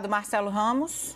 deputado Marcelo Ramos.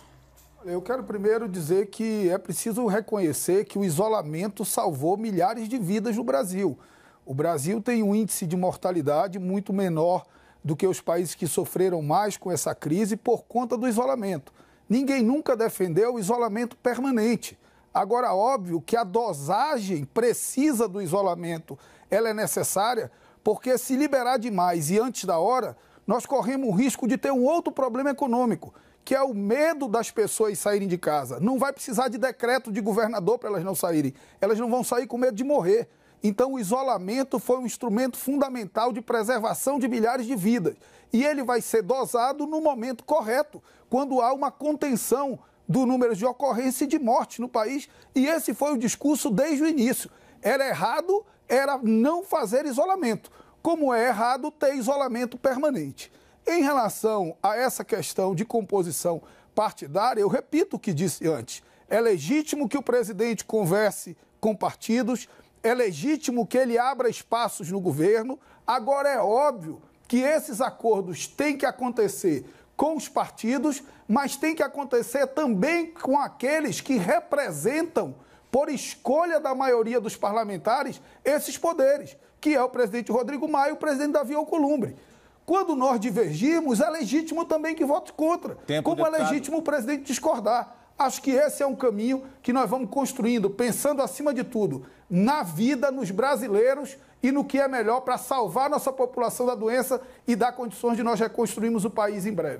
Eu quero primeiro dizer que é preciso reconhecer que o isolamento salvou milhares de vidas no Brasil. O Brasil tem um índice de mortalidade muito menor do que os países que sofreram mais com essa crise por conta do isolamento. Ninguém nunca defendeu o isolamento permanente. Agora, óbvio que a dosagem precisa do isolamento. Ela é necessária porque se liberar demais e antes da hora, nós corremos o risco de ter um outro problema econômico, que é o medo das pessoas saírem de casa. Não vai precisar de decreto de governador para elas não saírem. Elas não vão sair com medo de morrer. Então, o isolamento foi um instrumento fundamental de preservação de milhares de vidas. E ele vai ser dosado no momento correto, quando há uma contenção do número de ocorrência e de morte no país. E esse foi o discurso desde o início. Era errado, era não fazer isolamento como é errado ter isolamento permanente. Em relação a essa questão de composição partidária, eu repito o que disse antes. É legítimo que o presidente converse com partidos, é legítimo que ele abra espaços no governo. Agora é óbvio que esses acordos têm que acontecer com os partidos, mas tem que acontecer também com aqueles que representam por escolha da maioria dos parlamentares, esses poderes, que é o presidente Rodrigo Maia e o presidente Davi Alcolumbre. Quando nós divergirmos, é legítimo também que vote contra, Tempo, como é deputado. é legítimo o presidente discordar. Acho que esse é um caminho que nós vamos construindo, pensando acima de tudo na vida, nos brasileiros e no que é melhor para salvar nossa população da doença e dar condições de nós reconstruirmos o país em breve.